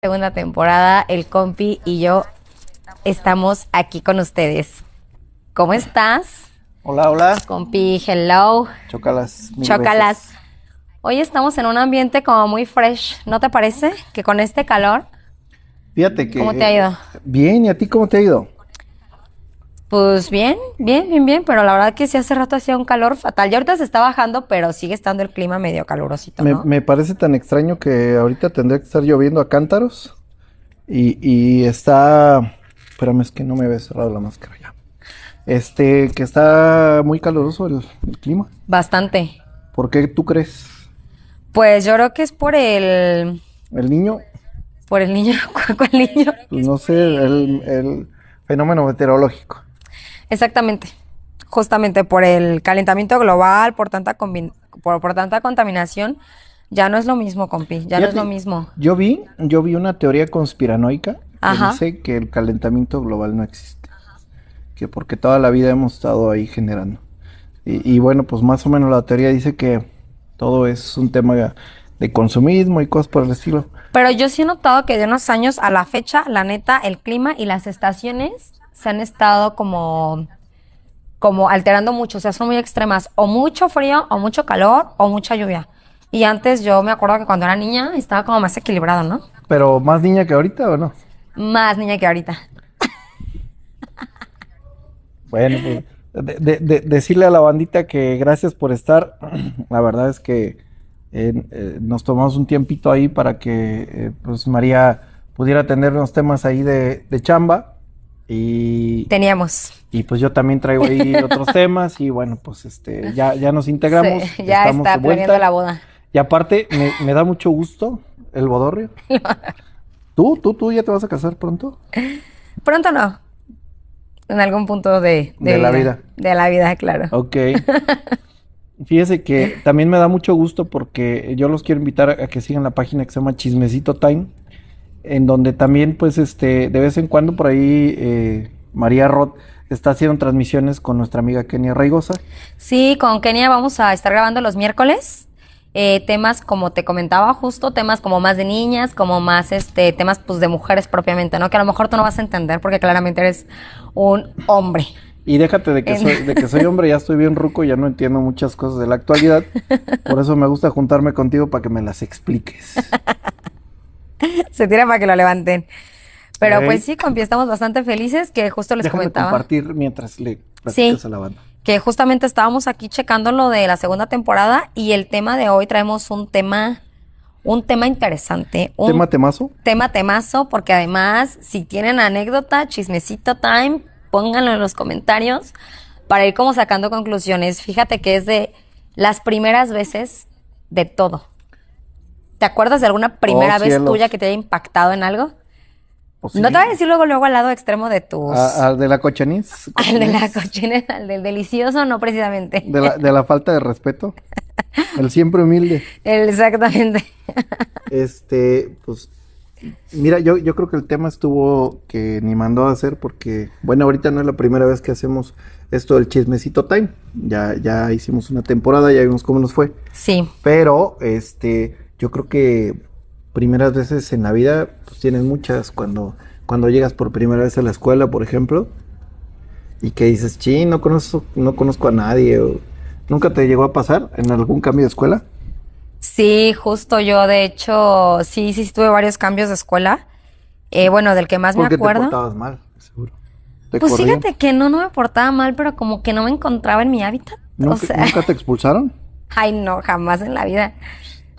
segunda temporada, el compi y yo estamos aquí con ustedes. ¿Cómo estás? Hola, hola. Compi, hello. Chócalas. Chocalas. Hoy estamos en un ambiente como muy fresh, ¿no te parece? Que con este calor. Fíjate que. ¿Cómo te ha ido? Eh, bien, ¿y a ti cómo te ha ido? Pues bien, bien, bien, bien, pero la verdad que sí hace rato hacía un calor fatal. Ya ahorita se está bajando, pero sigue estando el clima medio calurosito. ¿no? Me, parece tan extraño que ahorita tendría que estar lloviendo a cántaros y, está... Espérame, es que no me había cerrado la máscara ya. Este, que está muy caluroso el, clima. Bastante. ¿Por qué tú crees? Pues yo creo que es por el... ¿El niño? Por el niño, ¿cuál niño? Pues no sé, el fenómeno meteorológico. Exactamente. Justamente por el calentamiento global, por tanta, por, por tanta contaminación, ya no es lo mismo, compi, ya, no es lo mismo. Yo vi, yo vi una teoría conspiranoica que dice que el calentamiento global no existe. Que porque toda la vida hemos estado ahí generando. Y, y, bueno, pues más o menos la teoría dice que todo es un tema de consumismo y cosas por el estilo. Pero yo sí he notado que de unos años a la fecha, la neta, el clima y las estaciones se han estado como, como alterando mucho, o sea, son muy extremas, o mucho frío, o mucho calor, o mucha lluvia. Y antes yo me acuerdo que cuando era niña estaba como más equilibrado, ¿no? Pero más niña que ahorita o no? Más niña que ahorita. bueno, pues, de, decirle a la bandita que gracias por estar. La verdad es que eh, eh, nos tomamos un tiempito ahí para que eh, pues María pudiera tener unos temas ahí de chamba. Y teníamos. Y pues yo también traigo ahí otros temas y bueno, pues este ya nos integramos. ya está de la boda. Y aparte me, da mucho gusto el bodorrio. ¿Tú tú tú ya te vas a casar pronto? Pronto no. En algún punto de, de, la vida. De la vida, claro. Ok. Fíjese que también me da mucho gusto porque yo los quiero invitar a que sigan la página que se llama Chismecito Time en donde también, pues, este, de vez en cuando por ahí eh, María Roth está haciendo transmisiones con nuestra amiga Kenia Raigosa. Sí, con Kenia vamos a estar grabando los miércoles. Eh, temas como te comentaba justo, temas como más de niñas, como más este, temas pues de mujeres propiamente, ¿no? Que a lo mejor tú no vas a entender porque claramente eres un hombre. Y déjate de que, soy, de que soy hombre, ya estoy bien ruco, ya no entiendo muchas cosas de la actualidad. Por eso me gusta juntarme contigo para que me las expliques. se tira para que lo levanten. Pero pues sí, con estamos bastante felices, que justo les Déjame comentaba. compartir mientras le a la banda. Que justamente estábamos aquí checando lo de la segunda temporada y el tema de hoy traemos un tema un tema interesante. Un ¿Tema temazo? Tema temazo, porque además, si tienen anécdota, chismecito time, pónganlo en los comentarios para ir como sacando conclusiones. Fíjate que es de las primeras veces de todo. ¿Te acuerdas de alguna oh, primera vez tuya que te haya impactado en algo? Pues no te voy a decir luego, luego al lado extremo de tus. Ah, ¿Al de la cocheniz? Al de la cocheniz, al del delicioso, no precisamente. De la, falta de respeto. el siempre humilde. El exactamente. este, pues. Mira, yo, yo creo que el tema estuvo que ni mandó a hacer porque, bueno, ahorita no es la primera vez que hacemos esto del chismecito time. Ya, ya hicimos una temporada, ya vimos cómo nos fue. Sí. Pero, este yo creo que primeras veces en la vida pues, tienes muchas. Cuando, cuando llegas por primera vez a la escuela, por ejemplo, y que dices, sí, no conozco, no conozco a nadie. ¿Nunca te llegó a pasar en algún cambio de escuela? Sí, justo yo, de hecho, sí, sí, tuve varios cambios de escuela. Eh, bueno, del que más me acuerdo. Te portabas mal, seguro. pues fíjate que no, no me portaba mal, pero como que no me encontraba en mi hábitat. ¿nunca te expulsaron? Ay, no, jamás en la vida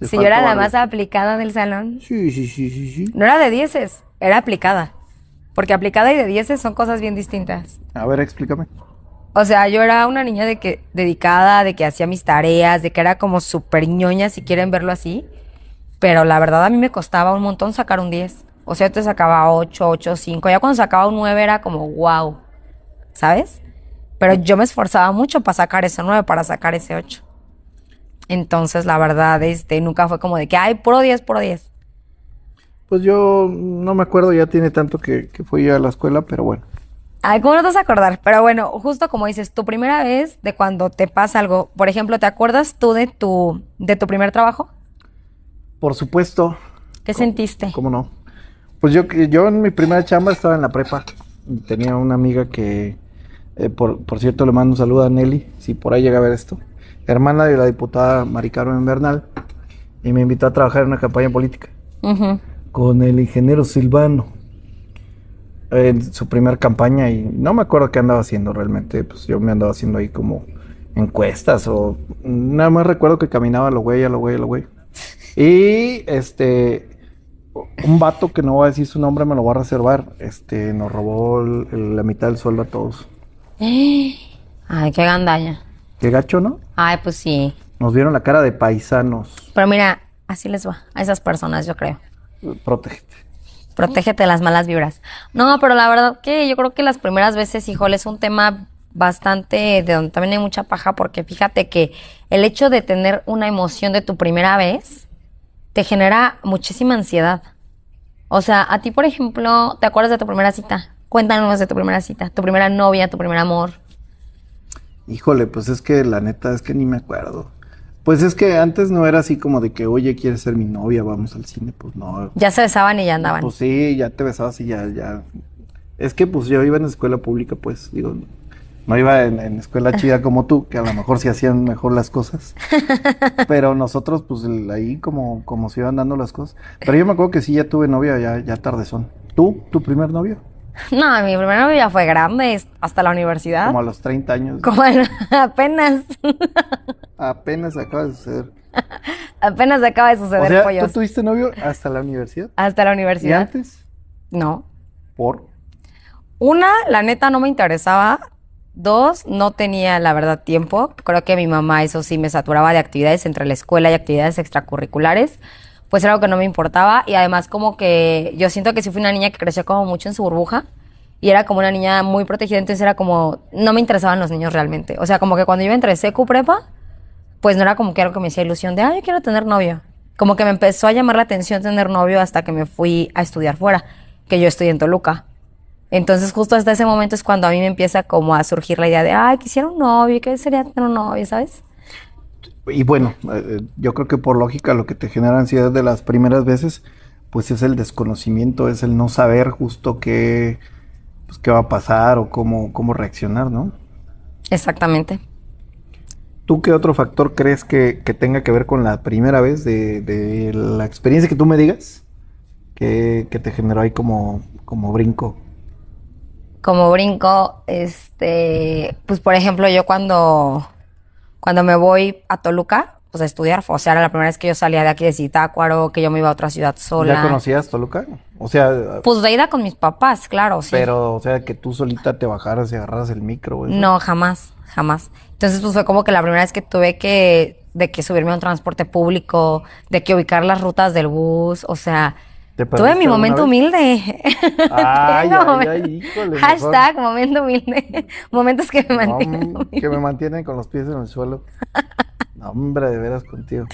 si yo era la más aplicada del salón. Sí, sí, sí, sí, sí. No era de dieces, era aplicada. Porque aplicada y de dieces son cosas bien distintas. A ver, explícame. O sea, yo era una niña de que dedicada, de que hacía mis tareas, de que era como súper ñoña, si quieren verlo así. Pero la verdad a mí me costaba un montón sacar un 10. O sea, yo te sacaba ocho, ocho, 5. Ya cuando sacaba un 9 era como, wow, ¿sabes? Pero yo me esforzaba mucho para sacar ese 9, para sacar ese 8. Entonces, la verdad, este, nunca fue como de que, ay, puro 10, puro 10. Pues yo no me acuerdo, ya tiene tanto que, fui a la escuela, pero bueno. Ay, ¿cómo no te vas a acordar? Pero bueno, justo como dices, tu primera vez de cuando te pasa algo, por ejemplo, ¿te acuerdas tú de tu, de tu primer trabajo? Por supuesto. ¿Qué sentiste? ¿Cómo no? Pues yo, yo en mi primera chamba estaba en la prepa. Tenía una amiga que, eh, por, cierto, le mando un saludo a Nelly, si por ahí llega a ver esto hermana de la diputada Maricarmen Bernal, y me invitó a trabajar en una campaña política con el ingeniero Silvano en su primera campaña y no me acuerdo qué andaba haciendo realmente, pues yo me andaba haciendo ahí como encuestas o nada más recuerdo que caminaba lo güey, a lo güey, a lo güey. Y este un vato que no va a decir su nombre me lo va a reservar, este nos robó la mitad del sueldo a todos. Ay, qué gandaña. Qué gacho, ¿no? Ay, pues sí. Nos vieron la cara de paisanos. Pero mira, así les va a esas personas, yo creo. Protégete. Protégete de las malas vibras. No, pero la verdad que yo creo que las primeras veces, híjole, es un tema bastante de donde también hay mucha paja, porque fíjate que el hecho de tener una emoción de tu primera vez te genera muchísima ansiedad. O sea, a ti, por ejemplo, ¿te acuerdas de tu primera cita? Cuéntanos de tu primera cita, tu primera novia, tu primer amor. Híjole, pues es que la neta es que ni me acuerdo. Pues es que antes no era así como de que, oye, quieres ser mi novia, vamos al cine, pues no. Ya se besaban y ya andaban. Pues sí, ya te besabas y ya, ya. Es que pues yo iba en escuela pública, pues, digo, no iba en, escuela chida como tú, que a lo mejor se hacían mejor las cosas. Pero nosotros, pues ahí como, como se iban dando las cosas. Pero yo me acuerdo que sí, ya tuve novia, ya, ya tardezón. ¿Tú, tu primer novio? No, mi primer novio ya fue grande, hasta la universidad. Como a los 30 años. Como apenas. apenas acaba de suceder. apenas acaba de suceder, o sea, tuviste novio hasta la universidad? Hasta la universidad. ¿Y antes? No. ¿Por? Una, la neta no me interesaba. Dos, no tenía la verdad tiempo. Creo que mi mamá, eso sí, me saturaba de actividades entre la escuela y actividades extracurriculares pues era algo que no me importaba y además como que yo siento que sí fui una niña que creció como mucho en su burbuja y era como una niña muy protegida, entonces era como, no me interesaban los niños realmente. O sea, como que cuando yo entré secu prepa, pues no era como que algo que me hacía ilusión de, ah, yo quiero tener novio. Como que me empezó a llamar la atención tener novio hasta que me fui a estudiar fuera, que yo estudié en Toluca. Entonces justo hasta ese momento es cuando a mí me empieza como a surgir la idea de, ay, quisiera un novio, ¿qué sería tener un novio, sabes? y bueno, eh, yo creo que por lógica lo que te genera ansiedad de las primeras veces, pues es el desconocimiento, es el no saber justo qué, pues, qué va a pasar o cómo, cómo reaccionar, ¿no? Exactamente. ¿Tú qué otro factor crees que, tenga que ver con la primera vez de, la experiencia que tú me digas? Que, te generó ahí como, como brinco. Como brinco, este, pues por ejemplo, yo cuando cuando me voy a Toluca, pues a estudiar, o sea, era la primera vez que yo salía de aquí de Zitácuaro, que yo me iba a otra ciudad sola. ¿Ya conocías Toluca? O sea... Pues de ida con mis papás, claro, sí. Pero, o sea, que tú solita te bajaras y agarras el micro, No, jamás, jamás. Entonces, pues fue como que la primera vez que tuve que, de que subirme a un transporte público, de que ubicar las rutas del bus, o sea, Tuve mi momento humilde. Hashtag momento humilde. Momentos que me mantienen. Mm, que me mantienen con los pies en el suelo. No, hombre, de veras contigo.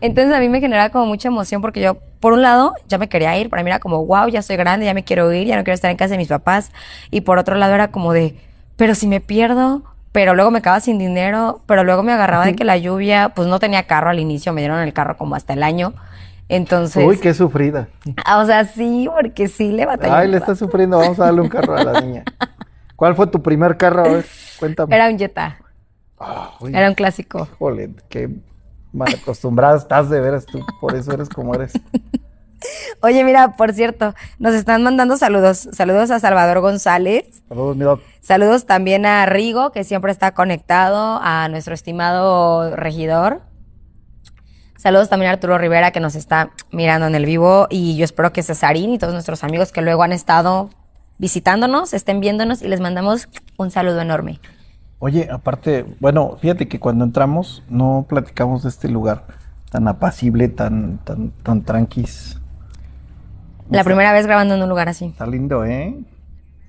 Entonces a mí me generaba como mucha emoción porque yo, por un lado, ya me quería ir. Para mí era como, wow, ya soy grande, ya me quiero ir, ya no quiero estar en casa de mis papás. Y por otro lado era como de, pero si me pierdo, pero luego me acaba sin dinero, pero luego me agarraba de que la lluvia, pues no tenía carro al inicio, me dieron el carro como hasta el año. Entonces. Uy, qué sufrida. Ah, o sea, sí, porque sí le batalló. Ay, le está sufriendo. Vamos a darle un carro a la niña. ¿Cuál fue tu primer carro? A cuéntame. Era un Jetta. Era un clásico. Jolín, qué mal acostumbrada estás de veras tú. Por eso eres como eres. Oye, mira, por cierto, nos están mandando saludos. Saludos a Salvador González. Saludos, mira. Saludos también a Rigo, que siempre está conectado, a nuestro estimado regidor. Saludos también a Arturo Rivera que nos está mirando en el vivo y yo espero que Cesarín y todos nuestros amigos que luego han estado visitándonos estén viéndonos y les mandamos un saludo enorme. Oye, aparte, bueno, fíjate que cuando entramos no platicamos de este lugar tan apacible, tan, tan, tan tranquis. La primera vez grabando en un lugar así. Está lindo, ¿eh?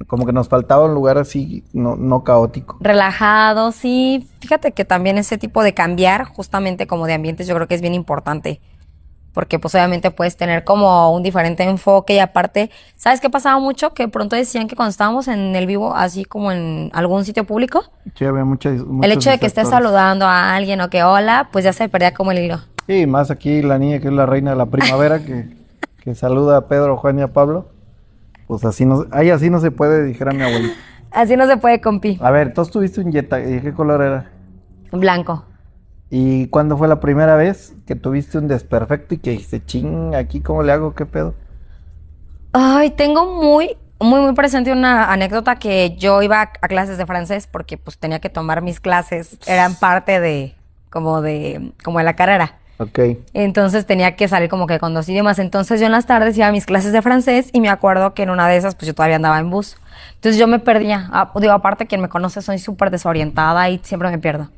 Como que nos faltaba un lugar así, no, caótico. Relajado, sí. Fíjate que también ese tipo de cambiar, justamente como de ambientes, yo creo que es bien importante. Porque pues obviamente puedes tener como un diferente enfoque y aparte, ¿sabes qué pasaba mucho? Que pronto decían que cuando estábamos en el vivo, así como en algún sitio público, sí, había muchas, el hecho de que estés saludando a alguien o que hola, pues ya se perdía como el hilo. Sí, más aquí la niña que es la reina de la primavera, que, que saluda a Pedro, Juan y a Pablo. Pues así no, ay, así no se puede, dijera mi abuelo. Así no se puede, compi. A ver, tú tuviste un Jetta, ¿y qué color era? Blanco. ¿Y cuándo fue la primera vez que tuviste un desperfecto y que dijiste, ching, aquí cómo le hago, qué pedo? Ay, tengo muy, muy, muy presente una anécdota que yo iba a, clases de francés porque pues tenía que tomar mis clases, eran parte de, como de, como de la carrera. Okay. Entonces tenía que salir como que con dos idiomas. Entonces yo en las tardes iba a mis clases de francés y me acuerdo que en una de esas pues yo todavía andaba en bus. Entonces yo me perdía. Ah, digo, aparte quien me conoce soy súper desorientada y siempre me pierdo.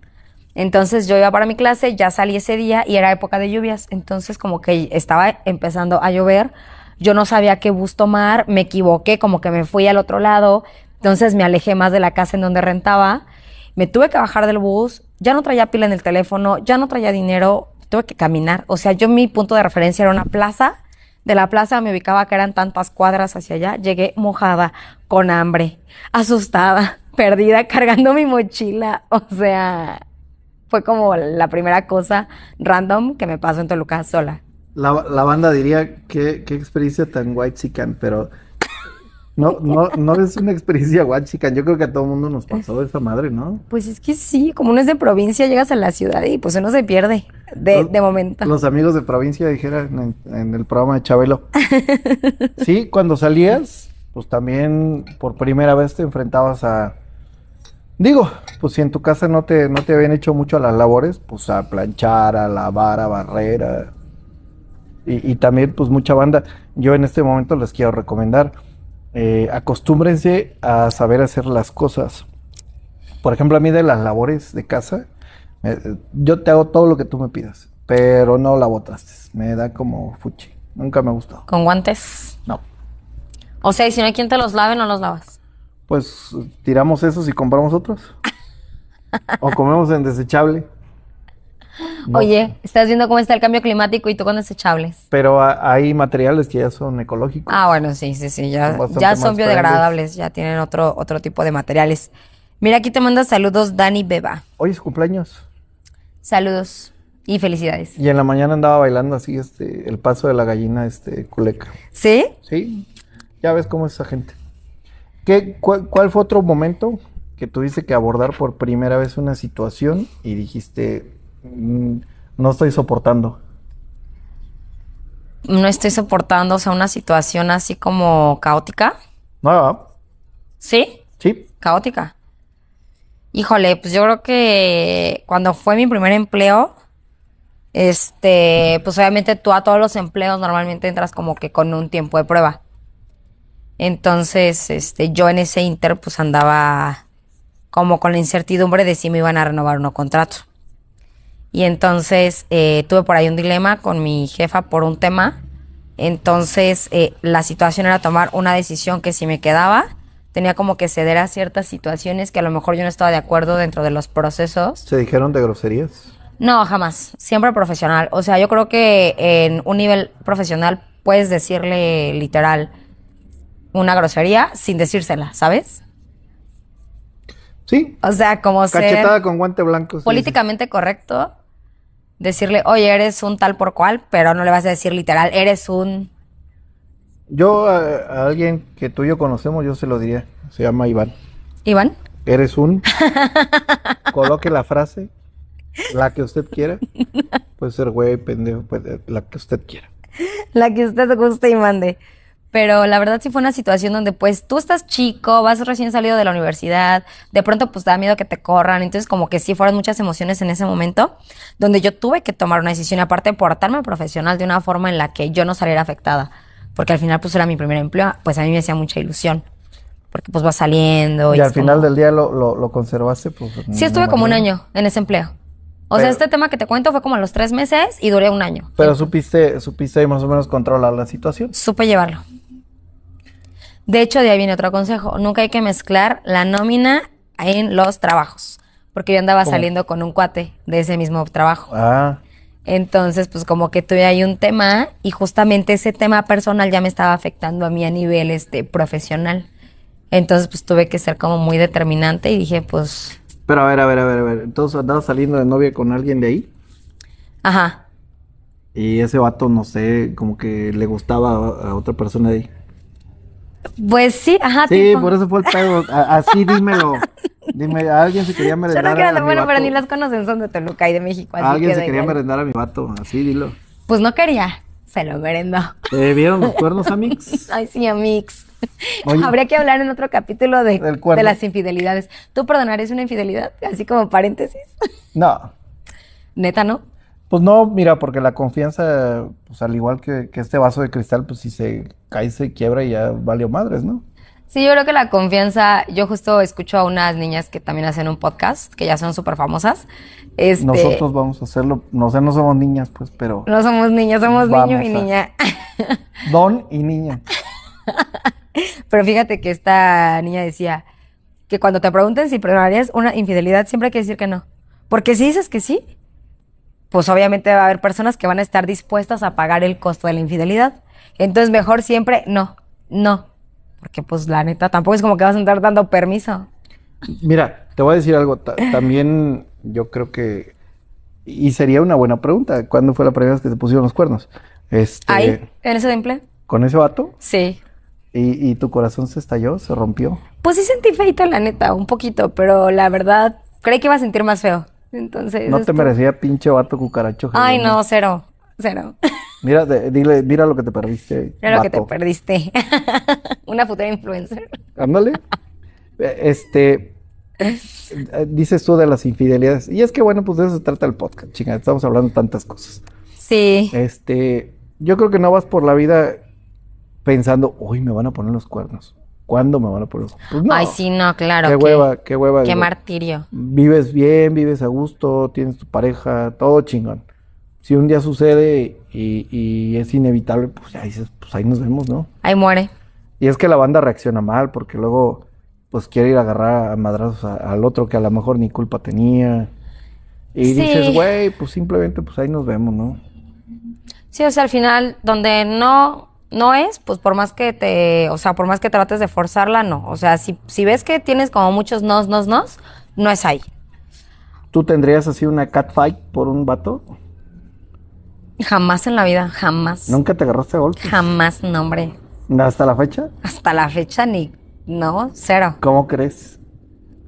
Entonces yo iba para mi clase, ya salí ese día y era época de lluvias. Entonces como que estaba empezando a llover. Yo no sabía qué bus tomar, me equivoqué, como que me fui al otro lado. Entonces me alejé más de la casa en donde rentaba. Me tuve que bajar del bus, ya no traía pila en el teléfono, ya no traía dinero, tuve que caminar. O sea, yo mi punto de referencia era una plaza. De la plaza me ubicaba que eran tantas cuadras hacia allá. Llegué mojada, con hambre, asustada, perdida, cargando mi mochila. O sea, fue como la primera cosa random que me pasó en Toluca sola. La, banda diría, qué, qué experiencia tan white chican, pero no, no, no es una experiencia guachican. Yo creo que a todo mundo nos pasó esa madre, ¿no? Pues es que sí, como uno es de provincia, llegas a la ciudad y pues uno se pierde de, momento. Los amigos de provincia dijeron en, el programa de Chabelo. sí, cuando salías, pues también por primera vez te enfrentabas a. Digo, pues si en tu casa no te, no te habían hecho mucho las labores, pues a planchar, a lavar, a barrer. y, y también, pues mucha banda. Yo en este momento les quiero recomendar eh, acostúmbrense a saber hacer las cosas. Por ejemplo, a mí de las labores de casa, yo te hago todo lo que tú me pidas, pero no la botaste. Me da como fuchi. Nunca me ha gustado. ¿Con guantes? No. O sea, y si no hay quien te los lave, no los lavas. Pues tiramos esos y compramos otros. o comemos en desechable. Oye, estás viendo cómo está el cambio climático y tú con desechables. Pero hay materiales que ya son ecológicos. Ah, bueno, sí, sí, sí, ya son, ya son biodegradables, ya tienen otro, otro tipo de materiales. Mira, aquí te manda saludos Dani Beba. Hoy es cumpleaños. Saludos y felicidades. Y en la mañana andaba bailando así este el paso de la gallina este culeca. ¿Sí? Sí. Ya ves cómo es esa gente. ¿Qué, cuál, cuál, fue otro momento que tuviste que abordar por primera vez una situación y dijiste, no estoy soportando. No estoy soportando, o sea, una situación así como caótica. No. ¿Sí? Sí. Caótica. Híjole, pues yo creo que cuando fue mi primer empleo, este, pues obviamente tú a todos los empleos normalmente entras como que con un tiempo de prueba. Entonces, este, yo en ese inter pues andaba como con la incertidumbre de si me iban a renovar Un contrato. Y entonces eh, tuve por ahí un dilema con mi jefa por un tema. Entonces eh, la situación era tomar una decisión que si me quedaba, tenía como que ceder a ciertas situaciones que a lo mejor yo no estaba de acuerdo dentro de los procesos. ¿Se dijeron de groserías? No, jamás. Siempre profesional. O sea, yo creo que en un nivel profesional puedes decirle literal una grosería sin decírsela, ¿sabes? Sí. O sea, como Cachetada con guante blanco. Políticamente correcto, decirle, oye, eres un tal por cual, pero no le vas a decir literal, eres un... Yo a, alguien que tú y yo conocemos, yo se lo diría. Se llama Iván. ¿Iván? Eres un... Coloque la frase, la que usted quiera. Puede ser güey, pendejo, la que usted quiera. La que usted guste y mande pero la verdad sí fue una situación donde pues tú estás chico, vas recién salido de la universidad, de pronto pues da miedo que te corran, entonces como que sí fueron muchas emociones en ese momento, donde yo tuve que tomar una decisión aparte de portarme profesional de una forma en la que yo no saliera afectada, porque al final pues era mi primer empleo, pues a mí me hacía mucha ilusión. Porque pues va saliendo. Y, al final del día lo, lo, conservaste. Pues, pues, sí, estuve como un año en ese empleo. O sea, este tema que te cuento fue como a los tres meses y duré un año. Pero supiste, supiste más o menos controlar la situación. Supe llevarlo. De hecho, de ahí viene otro consejo. Nunca hay que mezclar la nómina en los trabajos. Porque yo andaba saliendo con un cuate de ese mismo trabajo. Ah. Entonces, pues como que tuve ahí un tema y justamente ese tema personal ya me estaba afectando a mí a nivel este, profesional. Entonces, pues tuve que ser como muy determinante y dije, pues... Pero a ver, a ver, a ver, a ver. Entonces, ¿andabas saliendo de novia con alguien de ahí? Ajá. Y ese vato, no sé, como que le gustaba a otra persona de ahí. Pues sí, ajá. Sí, por eso fue el pedo. Así dímelo. Dime, alguien se quería merendar. a mi a bueno, pero ni las conocen, son de Toluca y de México. Así alguien se quería merendar a mi vato, así dilo. Pues no quería, se lo merendó. ¿Te vieron los cuernos, Amix? Ay, sí, Amix. Habría que hablar en otro capítulo de, de las infidelidades. ¿Tú perdonarías una infidelidad? Así como paréntesis. No. Neta, ¿no? Pues no, mira, porque la confianza, pues al igual que, este vaso de cristal, pues si se cae, se quiebra y ya valió madres, ¿no? Sí, yo creo que la confianza, yo justo escucho a unas niñas que también hacen un podcast, que ya son súper famosas. Este Nosotros vamos a hacerlo, no sé, no somos niñas, pues, pero... No somos niñas, somos niño y niña. Don y niña. pero fíjate que esta niña decía que cuando te pregunten si perdonarías una infidelidad, siempre hay que decir que no. Porque si dices que sí, pues obviamente va a haber personas que van a estar dispuestas a pagar el costo de la infidelidad. Entonces mejor siempre no, no, porque pues la neta tampoco es como que vas a andar dando permiso. Mira, te voy a decir algo, también yo creo que, y sería una buena pregunta, ¿cuándo fue la primera vez que te pusieron los cuernos? Este, ¿Ahí? ¿En ese temple? ¿Con ese vato? Sí. ¿Y, ¿Y, tu corazón se estalló? ¿Se rompió? Pues sí sentí feito, la neta, un poquito, pero la verdad, creí que iba a sentir más feo. Entonces. No te merecía pinche vato cucaracho. Ay, no, cero. Cero. Mira, dile, mira lo que te perdiste. Mira lo que te perdiste. Una futura influencer. Ándale. Este. Dices tú de las infidelidades. Y es que, bueno, pues de eso se trata el podcast, chinga. Estamos hablando tantas cosas. Sí. Este. Yo creo que no vas por la vida pensando, uy, me van a poner los cuernos. ¿Cuándo me van a poner? Pues no. Ay, sí, no, claro. Qué, qué hueva, qué hueva. Qué martirio. Vives bien, vives a gusto, tienes tu pareja, todo chingón. Si un día sucede y, es inevitable, pues ya dices, pues ahí nos vemos, ¿no? Ahí muere. Y es que la banda reacciona mal porque luego, pues quiere ir a agarrar a madrazos al otro que a lo mejor ni culpa tenía. Y dices, güey, pues simplemente, pues ahí nos vemos, ¿no? Sí, o sea, al final, donde no no es, pues por más que te, o sea, por más que trates de forzarla, no. O sea, si, ves que tienes como muchos nos, nos, nos, no es ahí. ¿Tú tendrías así una catfight por un vato? Jamás en la vida, jamás. ¿Nunca te agarraste golpe? Jamás, no, hombre. ¿Hasta la fecha? Hasta la fecha ni, no, cero. ¿Cómo crees?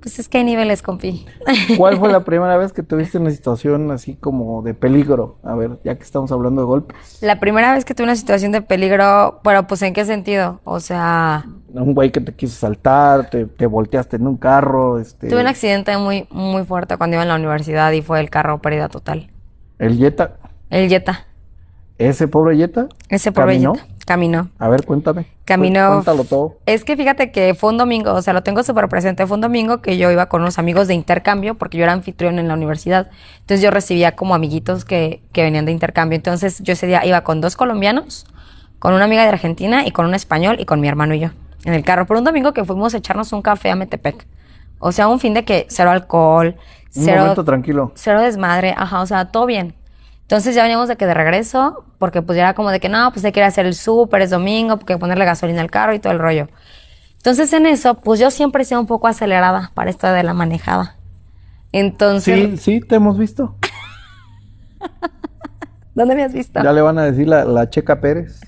Pues es que hay niveles, compi. ¿Cuál fue la primera vez que tuviste una situación así como de peligro? A ver, ya que estamos hablando de golpes. La primera vez que tuve una situación de peligro, pero pues ¿en qué sentido? O sea... Un güey que te quiso saltar, te, volteaste en un carro, este... Tuve un accidente muy, muy fuerte cuando iba en la universidad y fue el carro pérdida total. ¿El Jetta? El Jetta. ¿Ese pobre Jetta? Ese pobre Jetta. Camino. A ver, cuéntame. Camino. Cuéntalo todo. Es que fíjate que fue un domingo, o sea, lo tengo súper presente. Fue un domingo que yo iba con unos amigos de intercambio, porque yo era anfitrión en la universidad. Entonces yo recibía como amiguitos que, que venían de intercambio. Entonces yo ese día iba con dos colombianos, con una amiga de Argentina y con un español y con mi hermano y yo. En el carro. Por un domingo que fuimos a echarnos un café a Metepec. O sea, un fin de que cero alcohol, cero. tranquilo. Cero desmadre, ajá, o sea, todo bien. Entonces ya veníamos de que de regreso, porque pues ya era como de que no, pues se quiere hacer el súper, es domingo, porque ponerle gasolina al carro y todo el rollo. Entonces en eso, pues yo siempre he sido un poco acelerada para esto de la manejada. Entonces. Sí, sí, te hemos visto. ¿Dónde me has visto? Ya le van a decir la, Checa Pérez.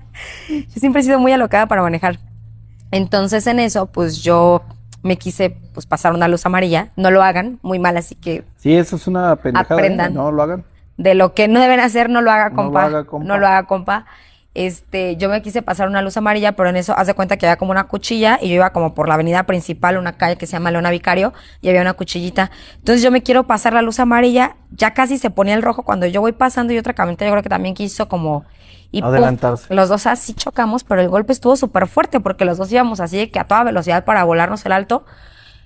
yo siempre he sido muy alocada para manejar. Entonces en eso, pues yo me quise pues pasar una luz amarilla. No lo hagan, muy mal, así que. Sí, eso es una pendejada. ¿eh? No lo hagan de lo que no deben hacer, no lo haga, no compa. Lo haga compa. No lo haga, compa. Este, yo me quise pasar una luz amarilla, pero en eso hace cuenta que había como una cuchilla y yo iba como por la avenida principal, una calle que se llama Leona Vicario, y había una cuchillita. Entonces yo me quiero pasar la luz amarilla, ya casi se ponía el rojo cuando yo voy pasando y otra camioneta yo creo que también quiso como y adelantarse. los dos así chocamos, pero el golpe estuvo súper fuerte porque los dos íbamos así que a toda velocidad para volarnos el alto.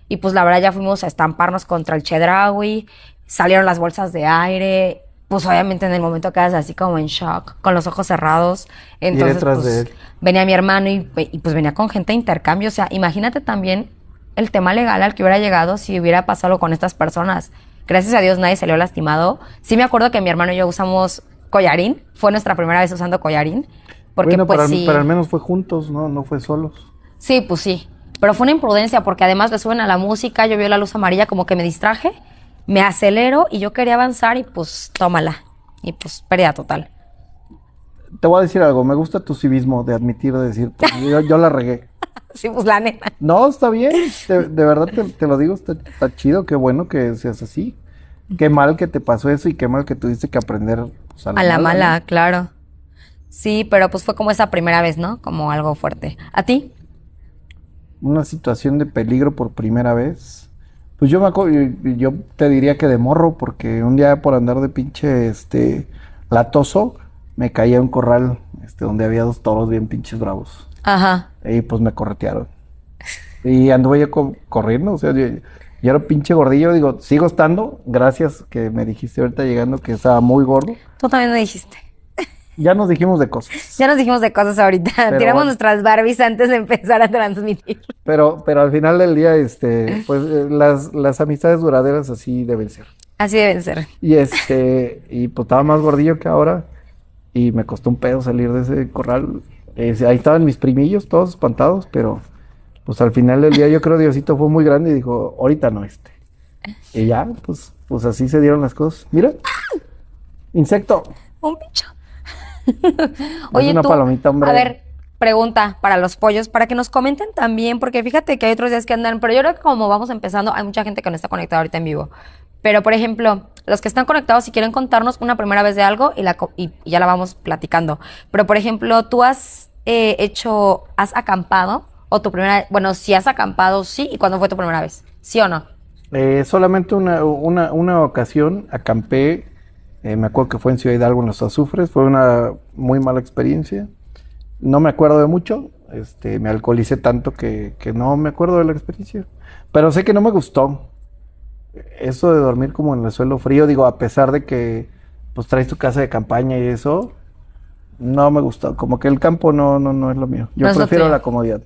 Y pues la verdad ya fuimos a estamparnos contra el Chedraui, salieron las bolsas de aire, pues obviamente en el momento quedas así como en shock, con los ojos cerrados. Entonces, pues, de venía mi hermano y, pues venía con gente de intercambio. O sea, imagínate también el tema legal al que hubiera llegado si hubiera pasado con estas personas. Gracias a Dios nadie se le salió lastimado. Sí me acuerdo que mi hermano y yo usamos collarín. Fue nuestra primera vez usando collarín. Porque pues, sí. Pero al menos fue juntos, ¿no? No fue solos. Sí, pues sí. Pero fue una imprudencia porque además le suben a la música, yo vi la luz amarilla como que me distraje me acelero y yo quería avanzar y pues tómala. Y pues pérdida total. Te voy a decir algo, me gusta tu civismo de admitir, de decir, pues, yo, la regué. sí, pues la neta. No, está bien, de, verdad te, lo digo, está, chido, qué bueno que seas así. Qué mal que te pasó eso y qué mal que tuviste que aprender pues, a la, a la mala, claro. Sí, pero pues fue como esa primera vez, ¿no? Como algo fuerte. ¿A ti? Una situación de peligro por primera vez pues yo, me, yo te diría que de morro, porque un día por andar de pinche este, latoso, me caí a un corral este, donde había dos toros bien pinches bravos. Ajá. Y pues me corretearon. Y anduve yo corriendo, o sea, yo, yo, era pinche gordillo, digo, sigo estando, gracias que me dijiste ahorita llegando que estaba muy gordo. Tú también me dijiste. Ya nos dijimos de cosas. Ya nos dijimos de cosas ahorita. Tiramos nuestras Barbies antes de empezar a transmitir. Pero, pero al final del día, este, pues eh, las, amistades duraderas así deben ser. Así deben ser. Y este, y pues estaba más gordillo que ahora. Y me costó un pedo salir de ese corral. ahí estaban mis primillos, todos espantados, pero pues al final del día yo creo Diosito fue muy grande y dijo, ahorita no este. Y ya, pues, pues así se dieron las cosas. Mira. Insecto. Un bicho. Oye, una tú, A ver, pregunta para los pollos, para que nos comenten también, porque fíjate que hay otros días que andan, pero yo creo que como vamos empezando, hay mucha gente que no está conectada ahorita en vivo. Pero, por ejemplo, los que están conectados, si quieren contarnos una primera vez de algo y, ya la vamos platicando. Pero, por ejemplo, tú has eh, hecho, has acampado, o tu primera, bueno, si has acampado, sí, y cuándo fue tu primera vez, ¿sí o no? Eh, solamente una, una ocasión acampé eh, me acuerdo que fue en Ciudad Hidalgo en los azufres, fue una muy mala experiencia. No me acuerdo de mucho, este, me alcoholicé tanto que, que no me acuerdo de la experiencia. Pero sé que no me gustó. Eh, eso de dormir como en el suelo frío, digo, a pesar de que pues traes tu casa de campaña y eso, no me gustó. Como que el campo no, no, no es lo mío. Yo prefiero la comodidad.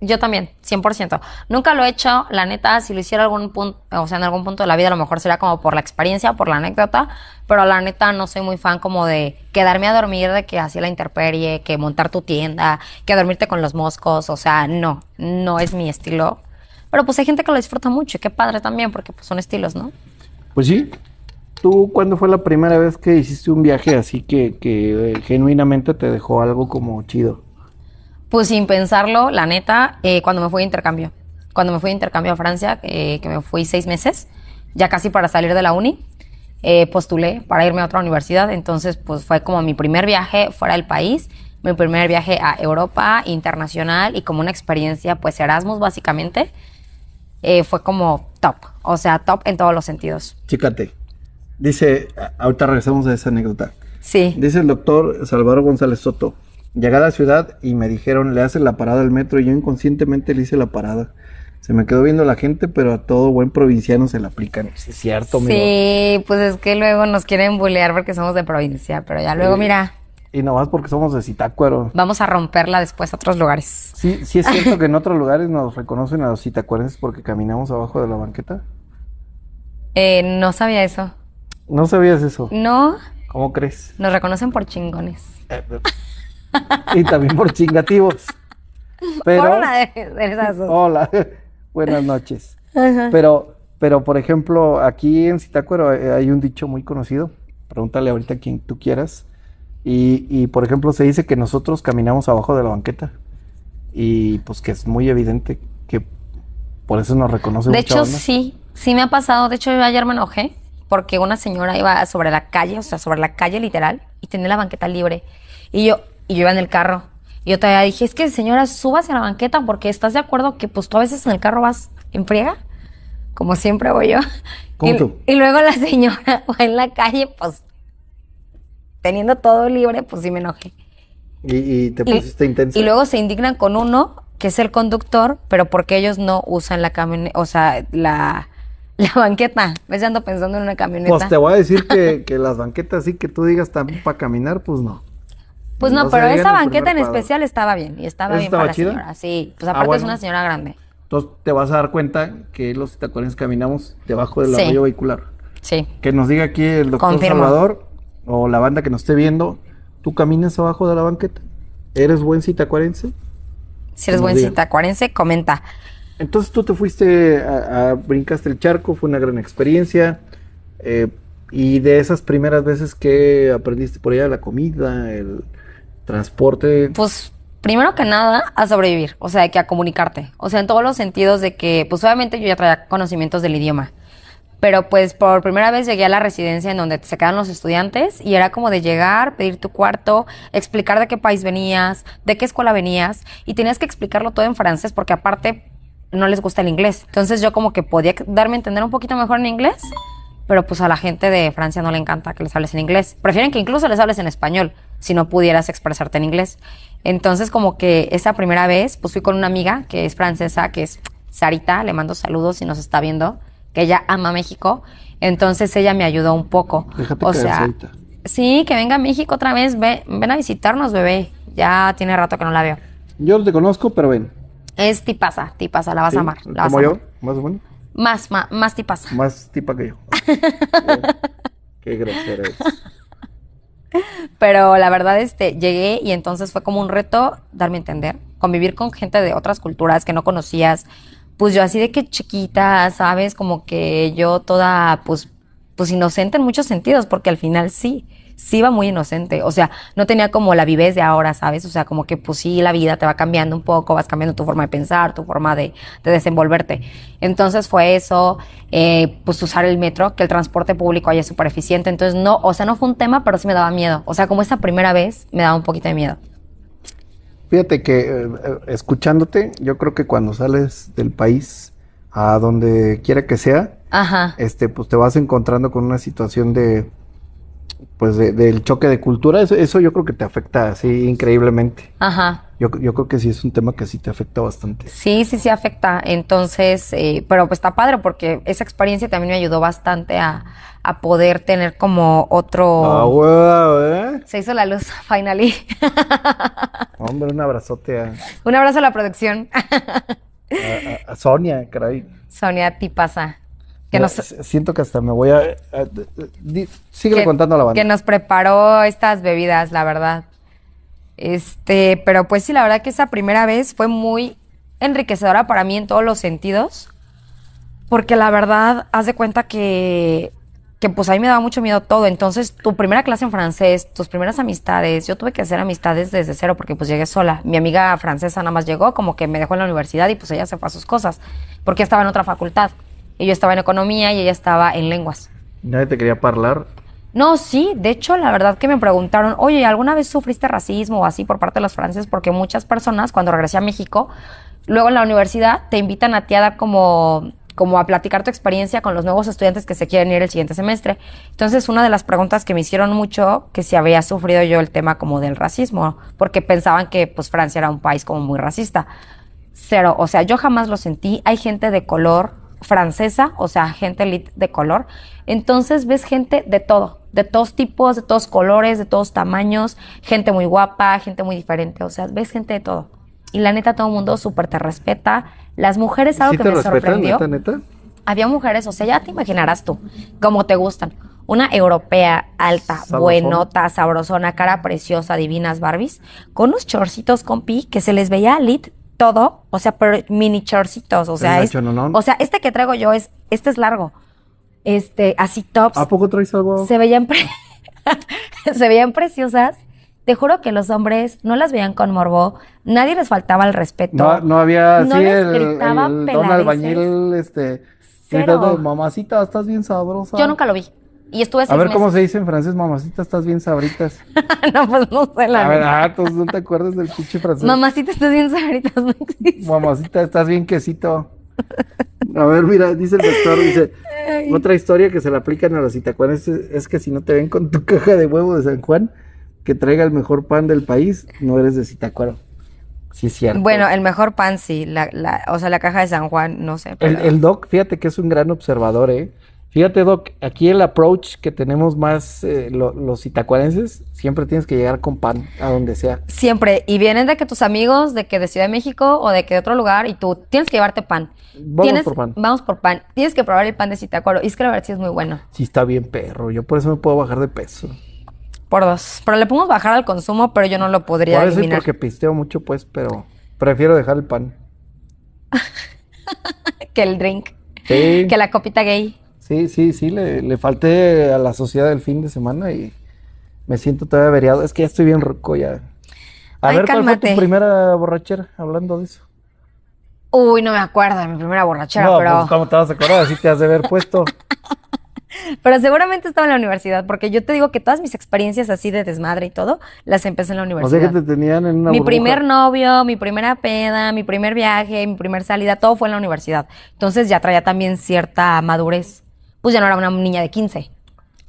Yo también, 100%. Nunca lo he hecho, la neta, si lo hiciera algún punto, o sea, en algún punto de la vida, a lo mejor sería como por la experiencia, por la anécdota, pero la neta no soy muy fan como de quedarme a dormir, de que así la interperie, que montar tu tienda, que dormirte con los moscos, o sea, no, no es mi estilo. Pero pues hay gente que lo disfruta mucho y qué padre también, porque pues son estilos, ¿no? Pues sí, ¿Tú cuándo fue la primera vez que hiciste un viaje así que, eh, genuinamente te dejó algo como chido? Pues sin pensarlo, la neta, eh, cuando me fui de intercambio. Cuando me fui de intercambio a Francia, eh, que me fui seis meses, ya casi para salir de la uni, postulé para irme a otra universidad. Entonces, pues fue como mi primer viaje fuera del país, mi primer viaje a Europa internacional y como una experiencia, pues Erasmus básicamente, fue como top. O sea, top en todos los sentidos. Chicate. Dice, ahorita regresamos a esa anécdota. Sí. Dice el doctor Salvador González Soto. Llegué a la ciudad y me dijeron, le hacen la parada al metro y yo inconscientemente le hice la parada. Se me quedó viendo la gente, pero a todo buen provinciano se la aplican. es cierto, mira. Sí, pues es que luego nos quieren bulear porque somos de provincia, pero ya luego, mira. Y nomás porque somos de Zitácuaro. Vamos a romperla después a otros lugares. Sí, sí es cierto que en otros lugares nos reconocen a los citacuarenses porque caminamos abajo de la banqueta. Eh, no sabía eso. No sabías eso. No. ¿Cómo crees? Nos reconocen por chingones. Eh, eh, y también por chingativos. Hola, buenas noches. Pero, pero, por ejemplo, aquí en Zitácuaro eh, hay un dicho muy conocido. Pregúntale ahorita a quien tú quieras. Y, y, por ejemplo, se dice que nosotros caminamos abajo de la banqueta. Y pues que es muy evidente que por eso nos reconocen. De hecho, sí, sí me ha pasado. De hecho, ayer me enojé porque una señora iba sobre la calle, o sea, sobre la calle literal, y tenía la banqueta libre. Y yo, y yo iba en el carro. Y yo todavía dije, es que señora, suba hacia la banqueta porque estás de acuerdo que pues tú a veces en el carro vas en friega, como siempre voy yo. y, tú? y luego la señora va en la calle, pues teniendo todo libre, pues sí me enojé. Y, te pusiste intensa. Y luego se indignan con uno, que es el conductor, pero porque ellos no usan la camioneta, o sea, la la banqueta, me ando pensando en una camioneta. Pues te voy a decir que, las banquetas sí que tú digas también para caminar, pues no. Pues no, pero esa banqueta en especial estaba bien, y estaba bien para la señora, sí. Pues ah, aparte es una señora grande. Entonces te vas a dar cuenta que los citacuarenses caminamos debajo del arroyo vehicular. Sí. Que nos diga aquí el doctor Salvador o la banda que nos esté viendo, ¿tú caminas abajo de la banqueta? ¿Eres buen citacuarense? Si eres buen citacuarense, comenta. Entonces tú te fuiste, a, brincaste el charco, fue una gran experiencia. Eh, y de esas primeras veces que aprendiste por allá la comida, el transporte. Pues primero que nada, a sobrevivir, o sea, que a comunicarte. O sea, en todos los sentidos de que, pues obviamente yo ya traía conocimientos del idioma. Pero pues por primera vez llegué a la residencia en donde se quedan los estudiantes y era como de llegar, pedir tu cuarto, explicar de qué país venías, de qué escuela venías y tenías que explicarlo todo en francés porque aparte no les gusta el inglés. Entonces yo como que podía darme a entender un poquito mejor en inglés, pero pues a la gente de Francia no le encanta que les hables en inglés. Prefieren que incluso les hables en español si no pudieras expresarte en inglés. Entonces como que esa primera vez pues fui con una amiga que es francesa, que es Sarita, le mando saludos y nos está viendo, que ella ama México. Entonces ella me ayudó un poco. o sea, Sí, que venga a México otra vez, ven, a visitarnos, bebé. Ya tiene rato que no la veo. Yo te conozco, pero ven. Es tipaza, tipaza, la vas a amar. La a amar. yo? ¿Más o menos? Más, más, tipaza. Más tipa que yo. Qué grosera es. Pero la verdad, este, llegué y entonces fue como un reto darme a entender, convivir con gente de otras culturas que no conocías. Pues yo así de que chiquita, ¿sabes? Como que yo toda, pues, pues inocente en muchos sentidos, porque al final sí sí iba muy inocente. O sea, no tenía como la vivez de ahora, ¿sabes? O sea, como que pues sí, la vida te va cambiando un poco, vas cambiando tu forma de pensar, tu forma de, desenvolverte. Entonces fue eso, eh, pues usar el metro, que el transporte público haya es súper eficiente. Entonces no, o sea, no fue un tema, pero sí me daba miedo. O sea, como esa primera vez me daba un poquito de miedo. Fíjate que eh, eh, escuchándote, yo creo que cuando sales del país a donde quiera que sea, este, pues te vas encontrando con una situación de pues del choque de cultura, eso, yo creo que te afecta así increíblemente. Ajá. Yo, yo, creo que sí es un tema que sí te afecta bastante. Sí, sí, sí afecta. Entonces, eh, pero pues está padre porque esa experiencia también me ayudó bastante a, poder tener como otro... Ah, wow, ¿eh? Se hizo la luz, finally. Hombre, un abrazote. Un abrazo a la producción. a, Sonia, caray. Sonia pasa siento que hasta me voy a... sigue contando la banda. Que nos preparó estas bebidas, la verdad. Este, pero pues sí, la verdad que esa primera vez fue muy enriquecedora para mí en todos los sentidos. Porque la verdad, haz de cuenta que, que pues a mí me daba mucho miedo todo. Entonces, tu primera clase en francés, tus primeras amistades, yo tuve que hacer amistades desde cero porque pues llegué sola. Mi amiga francesa nada más llegó, como que me dejó en la universidad y pues ella se fue a sus cosas, porque estaba en otra facultad. Y yo estaba en economía y ella estaba en lenguas. ¿Nadie te quería hablar? No, sí. De hecho, la verdad que me preguntaron, oye, ¿alguna vez sufriste racismo o así por parte de los franceses? Porque muchas personas, cuando regresé a México, luego en la universidad te invitan a ti a dar como como a platicar tu experiencia con los nuevos estudiantes que se quieren ir el siguiente semestre. Entonces, una de las preguntas que me hicieron mucho, que si había sufrido yo el tema como del racismo, porque pensaban que pues Francia era un país como muy racista. Cero, o sea, yo jamás lo sentí. Hay gente de color francesa, o sea, gente elite de color. Entonces ves gente de todo, de todos tipos, de todos colores, de todos tamaños, gente muy guapa, gente muy diferente, o sea, ves gente de todo. Y la neta, todo el mundo súper te respeta. Las mujeres, algo que me sorprendió. Neta, Había mujeres, o sea, ya te imaginarás tú, como te gustan. Una europea alta, buenota, buenota, sabrosona, cara preciosa, divinas Barbies, con unos chorcitos con pi, que se les veía lit todo, o sea, pero mini chorcitos, o sea, o sea, este que traigo yo es, este es largo, este, así tops. ¿A poco traes algo? Se veían, se veían preciosas. Te juro que los hombres no las veían con morbo, nadie les faltaba el respeto. No, había, no el, el don albañil, este, gritando, mamacita, estás bien sabrosa. Yo nunca lo vi. Y A ver cómo se dice en francés, mamacita, estás bien sabritas. no, pues no sé la A ver, ¿tú ah, no te acuerdas del pinche francés. Mamacita, estás bien sabritas, Mamacita, estás bien quesito. A ver, mira, dice el doctor, dice, otra historia que se le aplican a los itacuanes es, que si no te ven con tu caja de huevo de San Juan, que traiga el mejor pan del país, no eres de Zitacuaro. Sí, es cierto. Bueno, el mejor pan sí, o sea, la caja de San Juan, no sé. el, doc, fíjate que es un gran observador, ¿eh? Fíjate, Doc, aquí el approach que tenemos más eh, los itacuarenses, siempre tienes que llegar con pan a donde sea. Siempre. Y vienen de que tus amigos, de que de Ciudad de México o de que de otro lugar, y tú tienes que llevarte pan. Vamos por pan. Vamos por pan. Tienes que probar el pan de Itacuaro Y es que a ver si es muy bueno. Si está bien, perro. Yo por eso me puedo bajar de peso. Por dos. Pero le podemos bajar al consumo, pero yo no lo podría por eso porque pisteo mucho, pues, pero prefiero dejar el pan. que el drink. Que la copita gay. Sí, sí, sí, le, falté a la sociedad el fin de semana y me siento todavía averiado. Es que ya estoy bien ruco ya. A ver, ¿cuál fue tu primera borrachera hablando de eso? Uy, no me acuerdo de mi primera borrachera, no, pero. Pues, ¿Cómo te vas a acordar? Así te has de haber puesto. pero seguramente estaba en la universidad, porque yo te digo que todas mis experiencias así de desmadre y todo, las empecé en la universidad. O sea que te tenían en una Mi primer novio, mi primera peda, mi primer viaje, mi primera salida, todo fue en la universidad. Entonces ya traía también cierta madurez pues ya no era una niña de 15.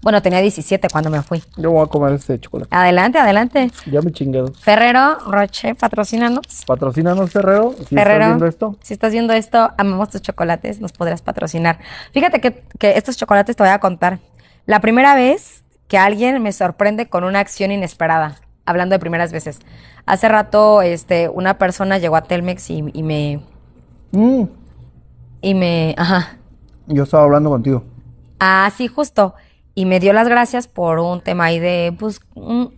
Bueno, tenía 17 cuando me fui. Yo voy a comer este chocolate. Adelante, adelante. Ya me chingado. Ferrero, Roche, patrocínanos. Patrocínanos, Ferrero. Si Ferrero, estás viendo esto. Si estás viendo esto, amamos tus chocolates, nos podrás patrocinar. Fíjate que, estos chocolates te voy a contar. La primera vez que alguien me sorprende con una acción inesperada, hablando de primeras veces. Hace rato, este, una persona llegó a Telmex y, me. Mm. Y me. Ajá. Yo estaba hablando contigo. Ah, sí, justo. Y me dio las gracias por un tema ahí de, pues,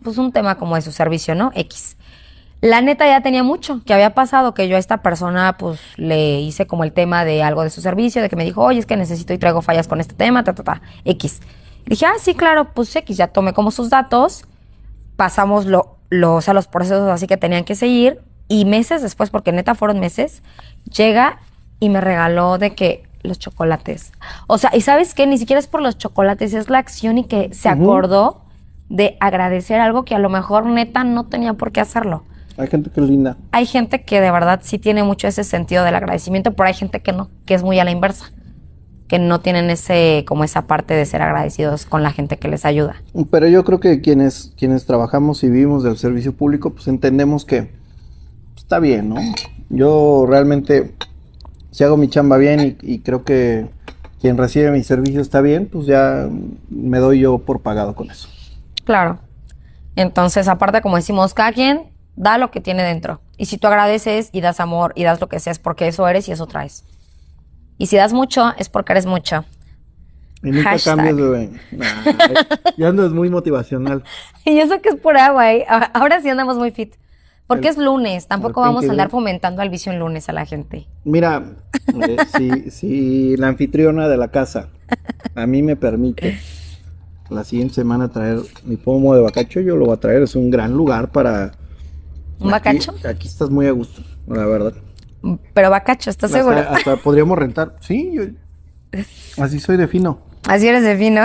pues un, tema como de su servicio, ¿no? X. La neta ya tenía mucho que había pasado, que yo a esta persona pues le hice como el tema de algo de su servicio, de que me dijo, oye, es que necesito y traigo fallas con este tema, ta, ta, ta, X. dije, ah, sí, claro, pues X, ya tomé como sus datos, pasamos lo, los procesos así que tenían que seguir, y meses después, porque neta fueron meses, llega y me regaló de que los chocolates. O sea, y sabes qué, ni siquiera es por los chocolates, es la acción y que se acordó de agradecer algo que a lo mejor neta no tenía por qué hacerlo. Hay gente que es linda. Hay gente que de verdad sí tiene mucho ese sentido del agradecimiento, pero hay gente que no, que es muy a la inversa, que no tienen ese como esa parte de ser agradecidos con la gente que les ayuda. Pero yo creo que quienes quienes trabajamos y vivimos del servicio público, pues entendemos que pues, está bien, ¿no? Yo realmente si hago mi chamba bien y, creo que quien recibe mi servicio está bien, pues ya me doy yo por pagado con eso. Claro. Entonces, aparte, como decimos, cada quien da lo que tiene dentro. Y si tú agradeces y das amor y das lo que seas, porque eso eres y eso traes. Y si das mucho, es porque eres mucho. Y nunca ya muy motivacional. y eso que es por güey. Ahora sí andamos muy fit. Porque es lunes, tampoco vamos a andar fomentando al vicio en lunes a la gente. Mira, eh, si, la anfitriona de la casa a mí me permite la siguiente semana traer mi pomo de bacacho, yo lo voy a traer. Es un gran lugar para. ¿Un bacacho? Aquí estás muy a gusto, la verdad. Pero bacacho, ¿estás seguro? Hasta podríamos rentar. Sí, yo. Así soy de fino. Así eres de fino.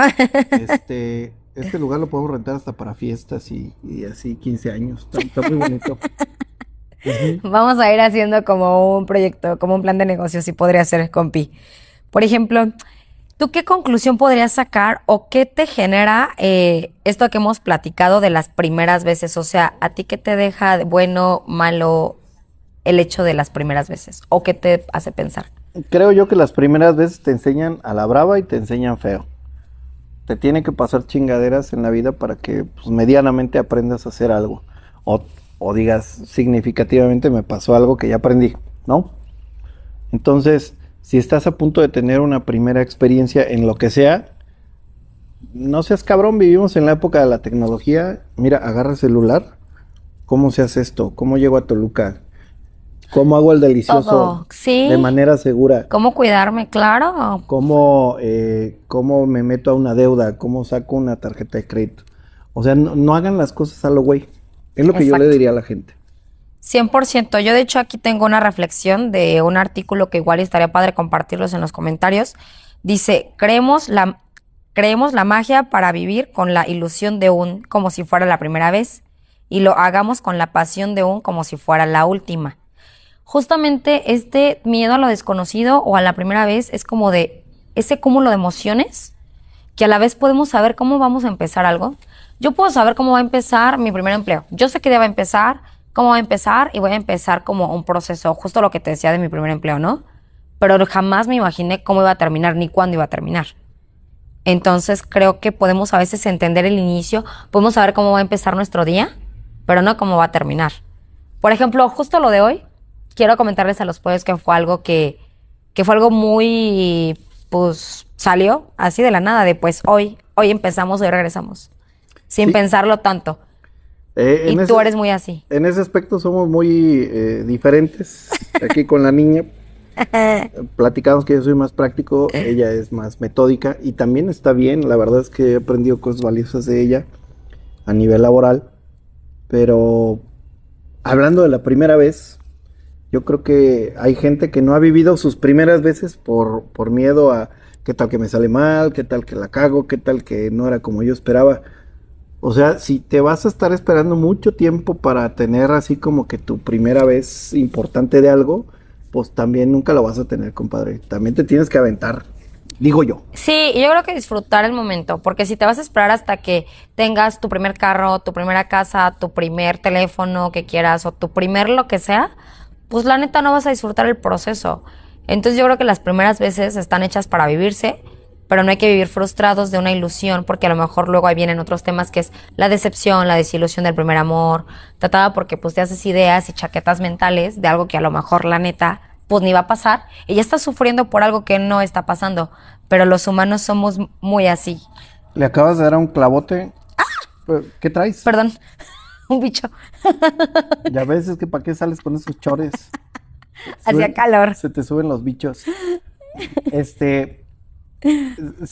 Este. Este lugar lo podemos rentar hasta para fiestas y, así 15 años. Está, muy bonito. Vamos a ir haciendo como un proyecto, como un plan de negocios y podría ser, compi. Por ejemplo, ¿tú qué conclusión podrías sacar o qué te genera eh, esto que hemos platicado de las primeras veces? O sea, ¿a ti qué te deja bueno, malo el hecho de las primeras veces? ¿O qué te hace pensar? Creo yo que las primeras veces te enseñan a la brava y te enseñan feo te tiene que pasar chingaderas en la vida para que pues, medianamente aprendas a hacer algo. O, o, digas, significativamente me pasó algo que ya aprendí, ¿no? Entonces, si estás a punto de tener una primera experiencia en lo que sea, no seas cabrón, vivimos en la época de la tecnología. Mira, agarra celular. ¿Cómo se hace esto? ¿Cómo llego a Toluca? ¿Cómo hago el delicioso ¿sí? de manera segura? ¿Cómo cuidarme, claro? Eh, ¿Cómo, me meto a una deuda? ¿Cómo saco una tarjeta de crédito? O sea, no, hagan las cosas a lo güey. Es lo que yo le diría a la gente. 100%. Yo de hecho aquí tengo una reflexión de un artículo que igual estaría padre compartirlos en los comentarios. Dice, creemos la, creemos la magia para vivir con la ilusión de un como si fuera la primera vez y lo hagamos con la pasión de un como si fuera la última justamente este miedo a lo desconocido o a la primera vez es como de ese cúmulo de emociones que a la vez podemos saber cómo vamos a empezar algo. Yo puedo saber cómo va a empezar mi primer empleo. Yo sé qué día va a empezar, cómo va a empezar y voy a empezar como un proceso, justo lo que te decía de mi primer empleo, ¿no? Pero jamás me imaginé cómo iba a terminar ni cuándo iba a terminar. Entonces creo que podemos a veces entender el inicio, podemos saber cómo va a empezar nuestro día, pero no cómo va a terminar. Por ejemplo, justo lo de hoy, quiero comentarles a los pueblos que fue algo que, que fue algo muy, pues salió así de la nada, de pues hoy, hoy empezamos, hoy regresamos, sin pensarlo tanto. Eh, y tú eres muy así. En ese aspecto somos muy eh, diferentes. Aquí con la niña platicamos que yo soy más práctico, ella es más metódica y también está bien. La verdad es que he aprendido cosas valiosas de ella a nivel laboral. Pero hablando de la primera vez, yo creo que hay gente que no ha vivido sus primeras veces por, por miedo a qué tal que me sale mal, qué tal que la cago, qué tal que no era como yo esperaba. O sea, si te vas a estar esperando mucho tiempo para tener así como que tu primera vez importante de algo, pues también nunca lo vas a tener, compadre. También te tienes que aventar, digo yo. Sí, yo creo que disfrutar el momento, porque si te vas a esperar hasta que tengas tu primer carro, tu primera casa, tu primer teléfono que quieras o tu primer lo que sea, pues la neta no vas a disfrutar el proceso. Entonces yo creo que las primeras veces están hechas para vivirse, pero no hay que vivir frustrados de una ilusión, porque a lo mejor luego ahí vienen otros temas que es la decepción, la desilusión del primer amor, tratada porque pues te haces ideas y chaquetas mentales de algo que a lo mejor la neta pues ni va a pasar, ella está sufriendo por algo que no está pasando, pero los humanos somos muy así. Le acabas de dar un clavote. ¡Ah! ¿Qué traes? Perdón un bicho. Ya ves, es que ¿para qué sales con esos chores? Hacía calor. Se te suben los bichos. Este, sí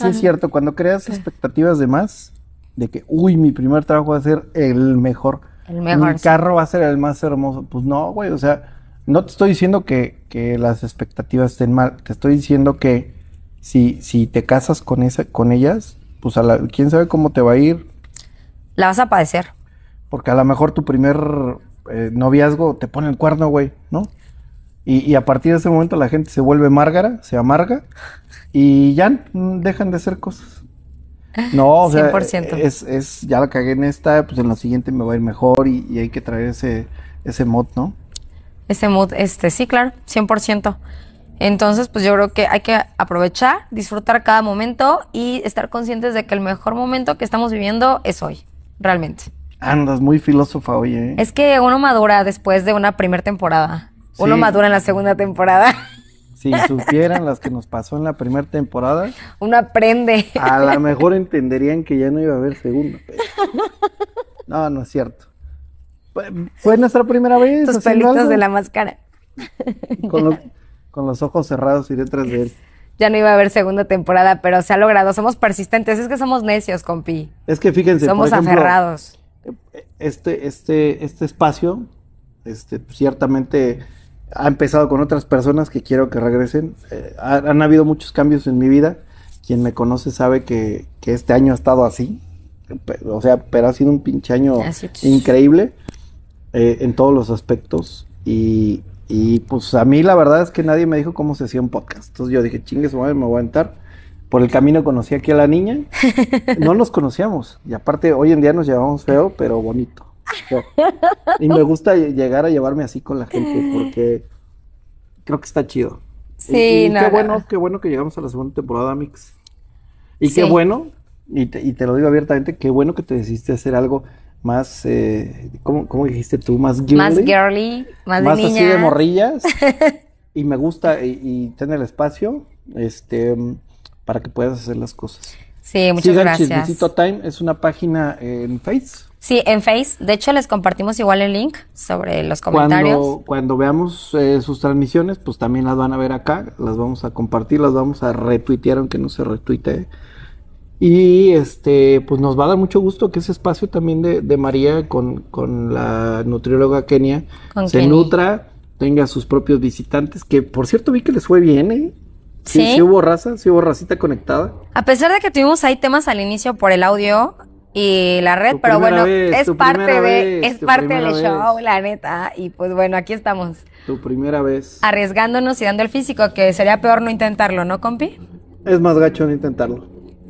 es cierto, cuando creas expectativas de más, de que, uy, mi primer trabajo va a ser el mejor. El mejor. Mi carro va a ser el más hermoso. Pues no, güey, o sea, no te estoy diciendo que, las expectativas estén mal, te estoy diciendo que si, si te casas con, esa, con ellas, pues a la, quién sabe cómo te va a ir. La vas a padecer. Porque a lo mejor tu primer eh, noviazgo te pone el cuerno, güey, ¿no? Y, a partir de ese momento la gente se vuelve márgara, se amarga y ya dejan de hacer cosas. No, o sea, Es, ya la cagué en esta, pues en la siguiente me va a ir mejor y, hay que traer ese, ese mod, ¿no? Ese mod, este, sí, claro, 100%. Entonces, pues yo creo que hay que aprovechar, disfrutar cada momento y estar conscientes de que el mejor momento que estamos viviendo es hoy, realmente. Andas muy filósofa, oye. ¿eh? Es que uno madura después de una primera temporada. Uno madura en la segunda temporada. Si supieran las que nos pasó en la primera temporada. Uno aprende. A lo mejor entenderían que ya no iba a haber segunda. No, no es cierto. Fue nuestra primera vez. Tus pelitos de la máscara. Con, los ojos cerrados y detrás de él. Ya no iba a haber segunda temporada, pero se ha logrado. Somos persistentes, es que somos necios, compi. Es que fíjense. Somos por ejemplo, aferrados este, este, este espacio, este, ciertamente ha empezado con otras personas que quiero que regresen. Eh, han, habido muchos cambios en mi vida. Quien me conoce sabe que, este año ha estado así. O sea, pero ha sido un pinche año increíble eh, en todos los aspectos. Y, pues a mí la verdad es que nadie me dijo cómo se hacía un podcast. Entonces yo dije, chingues, me voy a entrar por el camino conocí aquí a la niña. No nos conocíamos. Y aparte, hoy en día nos llevamos feo, pero bonito. y me gusta llegar a llevarme así con la gente porque creo que está chido. Sí, y, qué bueno, qué bueno que llegamos a la segunda temporada, Mix. Y qué bueno, y te, lo digo abiertamente, qué bueno que te decidiste hacer algo más, eh, ¿cómo, dijiste tú? Más girly. Más girly, más, así de morrillas. y me gusta y, tener el espacio. Este, para que puedas hacer las cosas. Sí, muchas gracias. Chismecito Time es una página en Face. Sí, en Face. De hecho, les compartimos igual el link sobre los comentarios. Cuando, veamos eh, sus transmisiones, pues también las van a ver acá. Las vamos a compartir, las vamos a retuitear, aunque no se retuite. Y este, pues nos va a dar mucho gusto que ese espacio también de, María con, con, la nutrióloga Kenia se nutra, tenga sus propios visitantes, que por cierto vi que les fue bien, ¿eh? ¿Sí? hubo raza? ¿Sí hubo racita conectada? A pesar de que tuvimos ahí temas al inicio por el audio y la red, pero bueno, es parte de es parte del show, la neta. Y pues bueno, aquí estamos. Tu primera vez. Arriesgándonos y dando el físico, que sería peor no intentarlo, ¿no, compi? Es más gacho no intentarlo.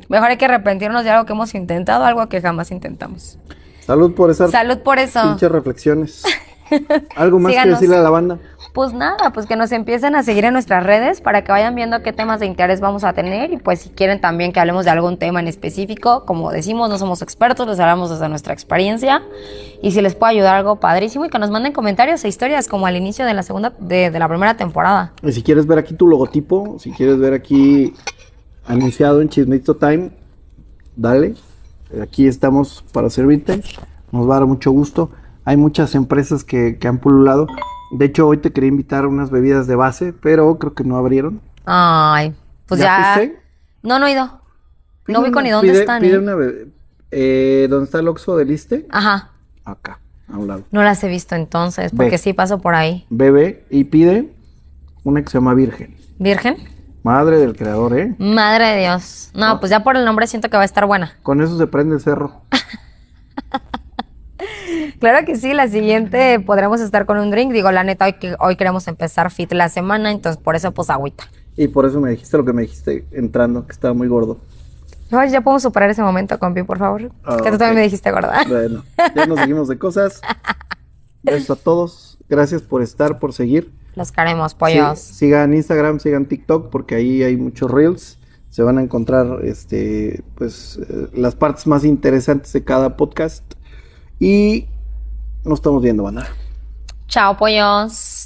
Mejor hay que arrepentirnos de algo que hemos intentado, algo que jamás intentamos. Salud por eso. Salud por eso. Pinches reflexiones. ¿Algo más que decirle a la banda? pues nada, pues que nos empiecen a seguir en nuestras redes para que vayan viendo qué temas de interés vamos a tener y pues si quieren también que hablemos de algún tema en específico, como decimos, no somos expertos, les hablamos desde nuestra experiencia y si les puede ayudar algo padrísimo y que nos manden comentarios e historias como al inicio de la segunda, de, la primera temporada. Y si quieres ver aquí tu logotipo, si quieres ver aquí anunciado en Chismito Time, dale, aquí estamos para servirte, nos va a dar mucho gusto. Hay muchas empresas que han pululado de hecho, hoy te quería invitar unas bebidas de base, pero creo que no abrieron. Ay, pues ya. ya... No, no he ido. no vi con ni dónde están. ¿eh? eh? ¿Dónde está el Oxo del Iste? Ajá. Acá, a un lado. No las he visto entonces, porque sí paso por ahí. Bebe y pide una que se llama Virgen. ¿Virgen? Madre del creador, ¿eh? Madre de Dios. No, ah. pues ya por el nombre siento que va a estar buena. Con eso se prende el cerro. Claro que sí, la siguiente podremos estar con un drink. Digo, la neta, hoy, hoy queremos empezar fit la semana, entonces por eso pues agüita. Y por eso me dijiste lo que me dijiste entrando, que estaba muy gordo. ya podemos superar ese momento, compi, por favor. Ah, que tú también me dijiste gorda. Bueno, ya nos seguimos de cosas. Gracias a todos. Gracias por estar, por seguir. Los queremos, pollos. Sí, sigan Instagram, sigan TikTok, porque ahí hay muchos reels. Se van a encontrar este, pues, eh, las partes más interesantes de cada podcast. Y nos estamos viendo, banda. Chao, pollos.